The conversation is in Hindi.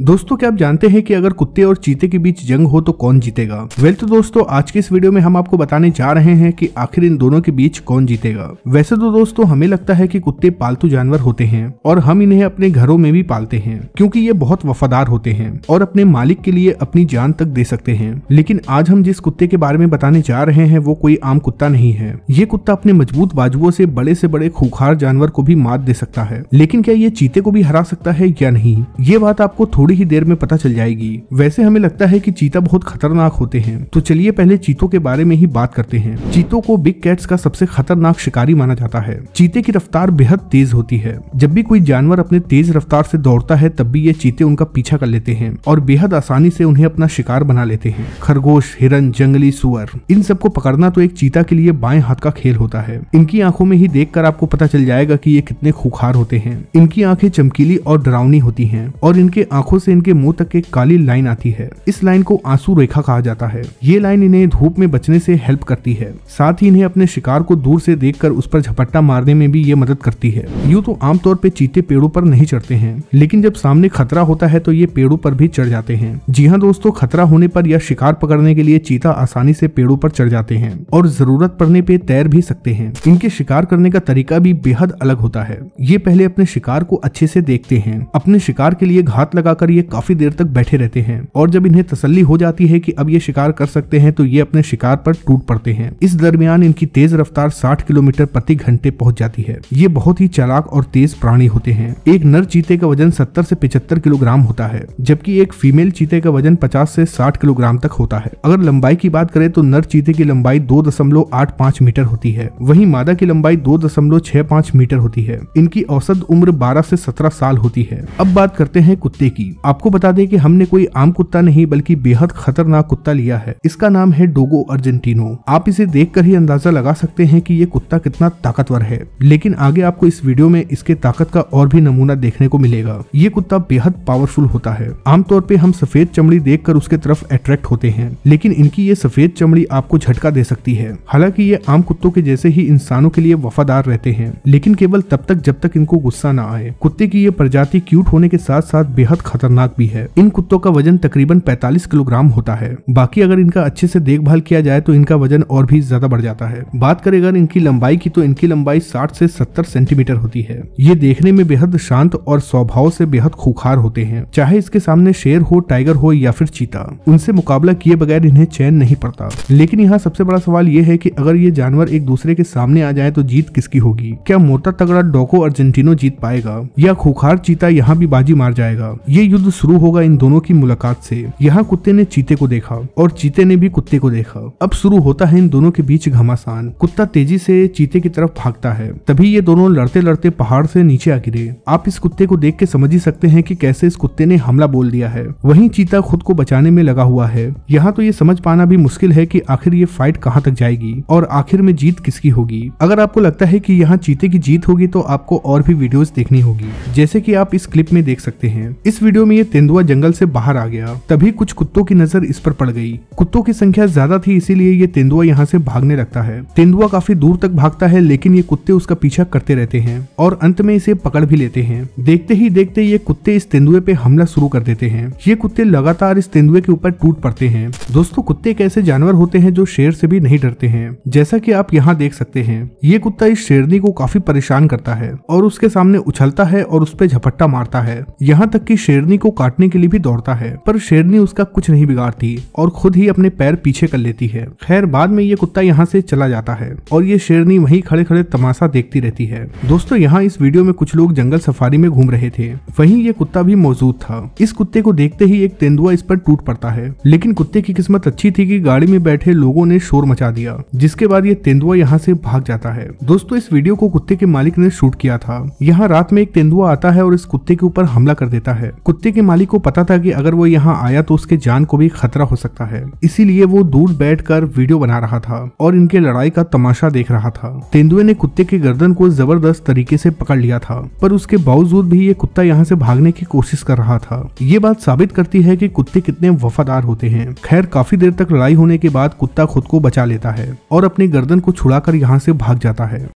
दोस्तों क्या आप जानते हैं कि अगर कुत्ते और चीते के बीच जंग हो तो कौन जीतेगा वेल तो दोस्तों आज के इस वीडियो में हम आपको बताने जा रहे हैं कि आखिर इन दोनों के बीच कौन जीतेगा वैसे तो दोस्तों हमें लगता है कि कुत्ते पालतू जानवर होते हैं और हम इन्हें अपने घरों में भी पालते हैं क्योंकि ये बहुत वफादार होते हैं और अपने मालिक के लिए अपनी जान तक दे सकते हैं लेकिन आज हम जिस कुत्ते के बारे में बताने जा रहे हैं वो कोई आम कुत्ता नहीं है ये कुत्ता अपने मजबूत बाजुओं से बड़े से बड़े खूखार जानवर को भी मात दे सकता है लेकिन क्या ये चीते को भी हरा सकता है या नहीं ये बात आपको थोड़ी ही देर में पता चल जाएगी वैसे हमें लगता है कि चीता बहुत खतरनाक होते हैं तो चलिए पहले चीतों के बारे में ही बात करते हैं चीतों को बिग कैट्स का सबसे खतरनाक शिकारी माना जाता है चीते की रफ्तार बेहद तेज होती है जब भी कोई जानवर अपने तेज रफ्तार से दौड़ता है तब भी ये चीते उनका पीछा कर लेते हैं और बेहद आसानी से उन्हें अपना शिकार बना लेते हैं खरगोश हिरन जंगली सुअर इन सबको पकड़ना तो एक चीता के लिए बाएं हाथ का खेल होता है इनकी आंखों में ही देख आपको पता चल जाएगा की ये कितने खुखार होते हैं इनकी आंखें चमकीली और डरावनी होती है और इनके आंखों आंखों से इनके मुंह तक एक काली लाइन आती है इस लाइन को आंसू रेखा कहा जाता है ये लाइन इन्हें धूप में बचने से हेल्प करती है साथ ही इन्हें अपने शिकार को दूर से देखकर उस पर झपट्टा मारने में भी ये मदद करती है यू तो आमतौर पे चीते पेड़ों पर नहीं चढ़ते हैं लेकिन जब सामने खतरा होता है तो ये पेड़ों पर भी चढ़ जाते हैं जी हाँ दोस्तों खतरा होने पर या शिकार पकड़ने के लिए चीता आसानी से पेड़ों पर चढ़ जाते हैं और जरूरत पड़ने पे तैर भी सकते हैं इनके शिकार करने का तरीका भी बेहद अलग होता है ये पहले अपने शिकार को अच्छे से देखते हैं अपने शिकार के लिए घात लगाकर कर ये काफी देर तक बैठे रहते हैं और जब इन्हें तसल्ली हो जाती है कि अब ये शिकार कर सकते हैं तो ये अपने शिकार पर टूट पड़ते हैं इस दरमियान इनकी तेज रफ्तार 60 किलोमीटर प्रति घंटे पहुंच जाती है ये बहुत ही चलाक और तेज प्राणी होते हैं एक नर चीते का वजन 70 से 75 किलोग्राम होता है जबकि एक फीमेल चीते का वजन 50 से 60 किलोग्राम तक होता है अगर लंबाई की बात करें तो नर चीते की लंबाई दो दशमलव आठ पाँच मीटर होती है वही मादा की लंबाई दो दशमलव छह पाँच मीटर होती है इनकी औसत उम्र बारह से सत्रह साल होती है अब बात करते हैं कुत्ते की आपको बता दें कि हमने कोई आम कुत्ता नहीं बल्कि बेहद खतरनाक कुत्ता लिया है इसका नाम है डोगो अर्जेंटिनो आप इसे देख ही अंदाजा लगा सकते हैं की ये कुत्ता कितना ताकतवर है लेकिन आगे आपको इस वीडियो में इसके ताकत का और भी नमूना देखने को मिलेगा ये कुत्ता बेहद पावरफुल होता है आमतौर पे हम सफेद चमड़ी देख कर उसके तरफ अट्रैक्ट होते हैं लेकिन इनकी ये सफेद चमड़ी आपको झटका दे सकती है हालांकि ये आम कुत्तों के जैसे ही इंसानों के लिए वफादार रहते हैं लेकिन केवल तब तक जब तक इनको गुस्सा न आए कुत्ते की ये प्रजाति क्यूट होने के साथ साथ बेहद खतरनाक खतरनाक भी है इन कुत्तों का वजन तकरीबन 45 किलोग्राम होता है बाकी अगर इनका अच्छे से देखभाल किया जाए तो इनका वजन और भी ज्यादा बढ़ जाता है बात करें अगर इनकी लंबाई की तो इनकी लंबाई साठ से सत्तर सेंटीमीटर होती है ये देखने में बेहद शांत और स्वभाव से बेहद खुखार होते हैं चाहे इसके सामने शेर हो टाइगर हो या फिर चीता उनसे मुकाबला किए बगैर इन्हें चैन नहीं पड़ता लेकिन यहाँ सबसे बड़ा सवाल ये है की अगर ये जानवर एक दूसरे के सामने आ जाए तो जीत किसकी होगी क्या मोटा तगड़ा डोको अर्जेंटिनो जीत पाएगा या खुखार चीता यहाँ भी बाजी मार जाएगा ये युद्ध शुरू होगा इन दोनों की मुलाकात से यहाँ कुत्ते ने चीते को देखा और चीते ने भी कुत्ते को देखा अब शुरू होता है इन दोनों के बीच घमासान कुत्ता तेजी से चीते की तरफ भागता है तभी ये दोनों लड़ते लड़ते पहाड़ से नीचे आ गिरे आप इस कुत्ते को देख के समझ ही सकते हैं कि कैसे इस कुत्ते ने हमला बोल दिया है वहीं चीता खुद को बचाने में लगा हुआ है यहाँ तो ये समझ पाना भी मुश्किल है कि आखिर ये फाइट कहाँ तक जाएगी और आखिर में जीत किसकी होगी अगर आपको लगता है कि यहाँ चीते की जीत होगी तो आपको और भी वीडियोस देखनी होगी जैसे कि आप इस क्लिप में देख सकते हैं इस वीडियो सर्दियों में ये तेंदुआ जंगल से बाहर आ गया तभी कुछ कुत्तों की नजर इस पर पड़ गई कुत्तों की संख्या ज्यादा थी इसीलिए ये तेंदुआ यहाँ से भागने लगता है तेंदुआ काफी दूर तक भागता है लेकिन ये कुत्ते उसका पीछा करते रहते हैं और अंत में इसे पकड़ भी लेते हैं देखते ही देखते ये कुत्ते इस तेंदुए पे हमला शुरू कर देते हैं ये कुत्ते लगातार इस तेंदुए के ऊपर टूट पड़ते हैं दोस्तों कुत्ते एक ऐसे जानवर होते हैं जो शेर से भी नहीं डरते हैं जैसा की आप यहाँ देख सकते हैं ये कुत्ता इस शेरनी को काफी परेशान करता है और उसके सामने उछलता है और उस पर झपट्टा मारता है यहाँ तक की शेर शेरनी को काटने के लिए भी दौड़ता है पर शेरनी उसका कुछ नहीं बिगाड़ती और खुद ही अपने पैर पीछे कर लेती है खैर बाद में ये कुत्ता यहाँ से चला जाता है और ये शेरनी वही खड़े खड़े तमाशा देखती रहती है दोस्तों यहाँ इस वीडियो में कुछ लोग जंगल सफारी में घूम रहे थे वही ये कुत्ता भी मौजूद था इस कुत्ते को देखते ही एक तेंदुआ इस पर टूट पड़ता है लेकिन कुत्ते की किस्मत अच्छी थी की गाड़ी में बैठे लोगो ने शोर मचा दिया जिसके बाद ये तेंदुआ यहाँ से भाग जाता है दोस्तों इस वीडियो को कुत्ते के मालिक ने शूट किया था यहाँ रात में एक तेंदुआ आता है और इस कुत्ते के ऊपर हमला कर देता है कुत्ते के मालिक को पता था कि अगर वो यहाँ आया तो उसके जान को भी खतरा हो सकता है इसीलिए वो दूर बैठ वीडियो बना रहा था और इनके लड़ाई का तमाशा देख रहा था तेंदुए ने कुत्ते के गर्दन को जबरदस्त तरीके से पकड़ लिया था पर उसके बावजूद भी ये कुत्ता यहाँ से भागने की कोशिश कर रहा था ये बात साबित करती है कि कुत्ते कितने वफादार होते हैं खैर काफी देर तक लड़ाई होने के बाद कुत्ता खुद को बचा लेता है और अपनी गर्दन को छुड़ाकर यहाँ से भाग जाता है